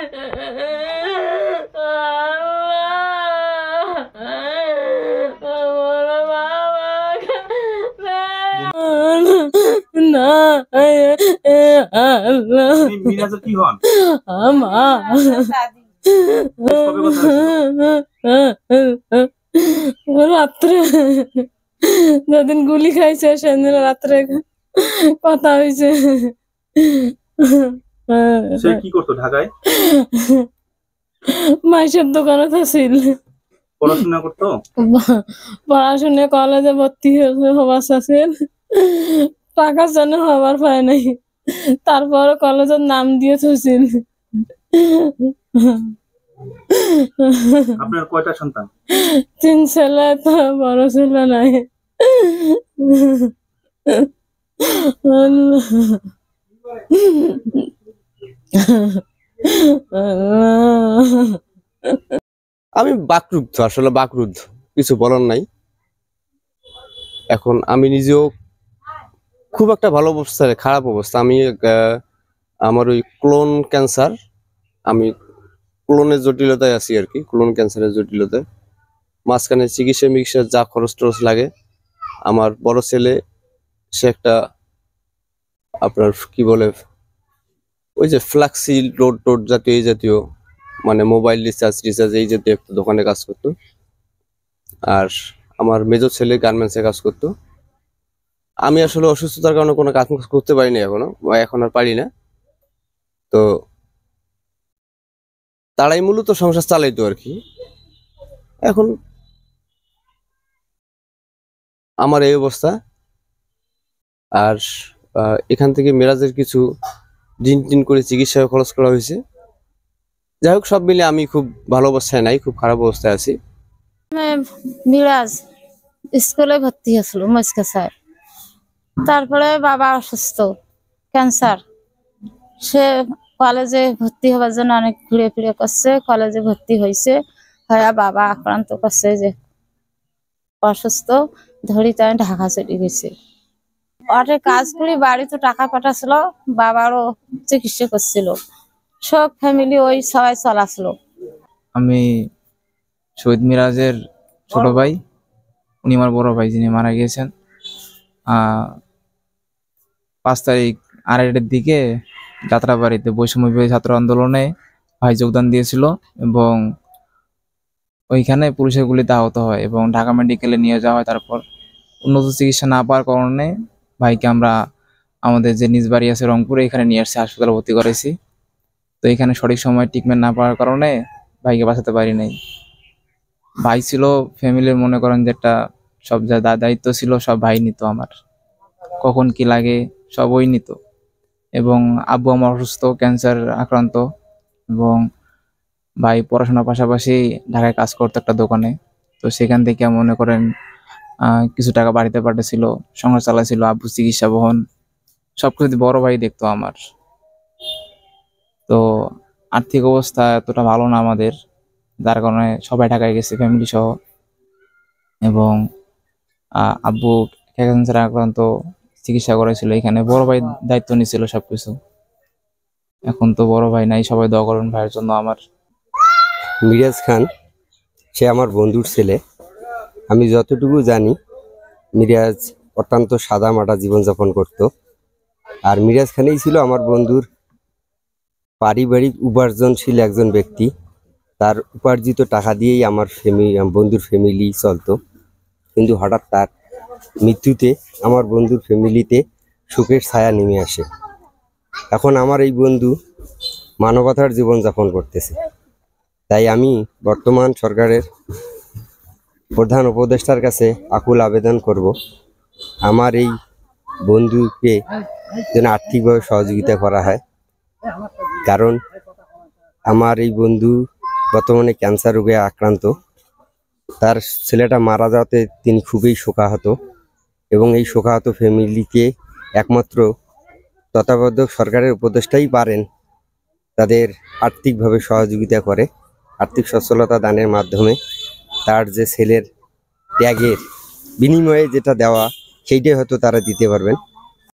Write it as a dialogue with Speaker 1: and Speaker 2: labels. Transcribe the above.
Speaker 1: কি হন রাত্রে যেদিন গুলি খাইছে সেদিন রাত্রে কথা হয়েছে হ্যাঁ, সে হ্যাঁ। কি করতো ঢাকায় মাইসের দোকানে
Speaker 2: পড়াশোনা করতো
Speaker 1: পড়াশোনা কলেজে ভর্তি হয়েছে হবার চাষের টাকার জন্য হবার পায় নাই তারপর কলেজের নাম দিয়ে থুছিল আপনার কয়টা সন্তান তিন ছেলে তো বড় ছেলে নাই আল্লাহ
Speaker 3: আমি বাকরুদ্ধ আসলে বাকরুদ্ধ কিছু বলার নাই এখন আমি নিজেও খুব একটা ভালো অবস্থা খারাপ অবস্থা আমি আমার ওই ক্লোন ক্যান্সার আমি ক্লোনের জটিলতায় আছি আর কি ক্লোন ক্যান্সারের জটিলতায় মাঝখানে চিকিৎসা মিকিৎসা যা খরচ টরচ লাগে আমার বড় ছেলে সে একটা আপনার কি বলে ওই যে ফ্লাক্সি রোড টোড জাতীয় এই জাতীয় মানে মোবাইল রিচার্জ রিচার্জ এই জাতীয় একটা দোকানে কাজ করতো আর আমার মেজর ছেলে গার্মেন্টসে কাজ করতো আমি আসলে অসুস্থতার কারণে কোনো কাজ করতে পারিনি এখনো বা এখন আর পারি না তো তারাই মূলত সংসার চালাইতো আর কি এখন আমার এই অবস্থা আর এখান থেকে মেরাজের কিছু দিন দিন করে চিকিৎসার খরচ করা হয়েছে যাই হোক সব মিলে আমি খুব ভালো অবস্থায় নাই খুব খারাপ অবস্থায় আছি
Speaker 4: মানে স্কুলে ভর্তি হয়েছিল মস্কা স্যার তারপরে বাবা অসুস্থ ক্যান্সার সে কলেজে ভর্তি হওয়ার জন্য অনেক ঘুরে ফিরে করছে কলেজে ভর্তি হয়েছে হয়া বাবা আক্রান্ত করছে যে অসুস্থ ধরি তাই ঢাকা চলে গেছে অটে কাজ করি বাড়িতে টাকা পাঠাছিল বাবারও চিকিৎসা করছিল সব ফ্যামিলি ওই সবাই চলাছিল
Speaker 5: আমি শহীদ মিরাজের ছোট ভাই উনি আমার বড় ভাই যিনি মারা গিয়েছেন পাঁচ তারিখ আড়াইটার দিকে যাত্রাবাড়িতে বৈষম্য ছাত্র আন্দোলনে ভাই যোগদান দিয়েছিল এবং ওইখানে পুলিশের গুলিতে আহত হয় এবং ঢাকা মেডিকেলে নিয়ে যাওয়া হয় তারপর উন্নত চিকিৎসা না পাওয়ার কারণে ভাইকে আমরা আমাদের যে নিজ বাড়ি আছে রংপুরে এখানে নিয়ে আসছে হাসপাতালে ভর্তি করেছি তো এখানে সঠিক সময় ট্রিটমেন্ট না পাওয়ার কারণে ভাইকে বাঁচাতে পারি নাই ভাই ছিল ফ্যামিলির মনে করেন যে একটা সব যা দায়িত্ব ছিল সব ভাই নিত আমার কখন কি লাগে সব ওই নিত এবং আব্বু আমার অসুস্থ ক্যান্সার আক্রান্ত এবং ভাই পড়াশোনার পাশাপাশি ঢাকায় কাজ করতো একটা দোকানে তো সেখান থেকে মনে করেন কিছু টাকা বাড়িতে পাঠাচ্ছিল সংসার চালাছিল আব্বু চিকিৎসা বহন সবকিছু বড় ভাই দেখতো আমার তো আর্থিক অবস্থা এতটা ভালো না আমাদের যার কারণে সবাই ঢাকায় গেছে ফ্যামিলি সহ এবং আব্বু ক্যান্সার আক্রান্ত চিকিৎসা করেছিল এখানে বড় ভাই দায়িত্ব নিয়েছিল সবকিছু এখন তো বড় ভাই নাই সবাই দোয়া করেন ভাইয়ের জন্য আমার
Speaker 2: মিরাজ খান সে আমার বন্ধুর ছেলে আমি যতটুকু জানি মিরাজ অত্যন্ত সাদা মাটা জীবনযাপন করতো আর মিরাজ খানেই ছিল আমার বন্ধুর পারিবারিক উপার্জনশীল একজন ব্যক্তি তার উপার্জিত টাকা দিয়েই আমার ফ্যামিলি বন্ধুর ফ্যামিলি চলতো কিন্তু হঠাৎ তার মৃত্যুতে আমার বন্ধুর ফ্যামিলিতে সুখের ছায়া নেমে আসে এখন আমার এই বন্ধু মানবতার জীবনযাপন করতেছে তাই আমি বর্তমান সরকারের প্রধান উপদেষ্টার কাছে আকুল আবেদন করব আমার এই বন্ধুকে যেন আর্থিকভাবে সহযোগিতা করা হয় কারণ আমার এই বন্ধু বর্তমানে ক্যান্সার রোগে আক্রান্ত তার ছেলেটা মারা যাওয়াতে তিনি খুবই শোকাহত এবং এই শোকাহত ফ্যামিলিকে একমাত্র তত্ত্বাবধায়ক সরকারের উপদেষ্টাই পারেন তাদের আর্থিকভাবে সহযোগিতা করে আর্থিক সচ্ছলতা দানের মাধ্যমে তার যে ছেলের ত্যাগের বিনিময়ে যেটা দেওয়া সেইটাই হয়তো তারা দিতে পারবেন